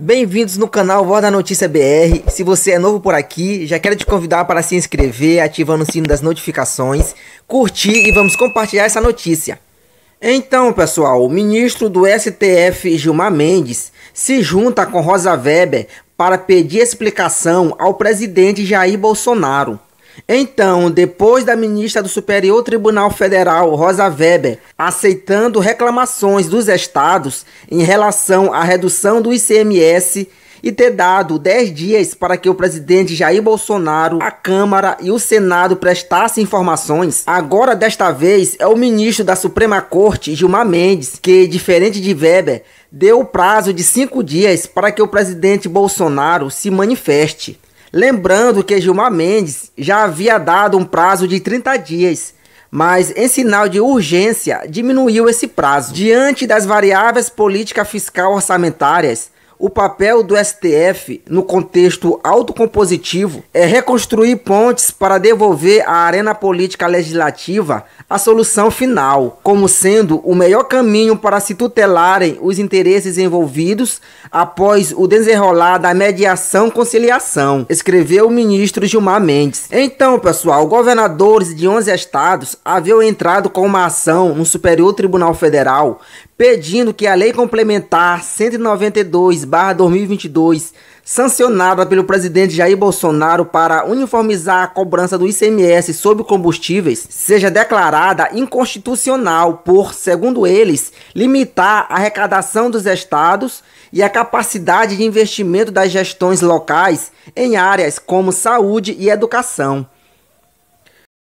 Bem-vindos no canal Voz da Notícia BR. Se você é novo por aqui, já quero te convidar para se inscrever, ativando o sino das notificações, curtir e vamos compartilhar essa notícia. Então, pessoal, o ministro do STF Gilmar Mendes se junta com Rosa Weber para pedir explicação ao presidente Jair Bolsonaro. Então, depois da ministra do Superior Tribunal Federal, Rosa Weber, aceitando reclamações dos estados em relação à redução do ICMS e ter dado 10 dias para que o presidente Jair Bolsonaro, a Câmara e o Senado prestassem informações, agora desta vez é o ministro da Suprema Corte, Gilmar Mendes, que, diferente de Weber, deu o prazo de cinco dias para que o presidente Bolsonaro se manifeste. Lembrando que Gilmar Mendes já havia dado um prazo de 30 dias, mas em sinal de urgência diminuiu esse prazo. Diante das variáveis política fiscal orçamentárias, o papel do STF no contexto autocompositivo é reconstruir pontes para devolver à arena política legislativa a solução final, como sendo o melhor caminho para se tutelarem os interesses envolvidos após o desenrolar da mediação-conciliação, escreveu o ministro Gilmar Mendes. Então, pessoal, governadores de 11 estados haviam entrado com uma ação no Superior Tribunal Federal pedindo que a Lei Complementar 192-2022, sancionada pelo presidente Jair Bolsonaro para uniformizar a cobrança do ICMS sobre combustíveis, seja declarada inconstitucional por, segundo eles, limitar a arrecadação dos estados e a capacidade de investimento das gestões locais em áreas como saúde e educação.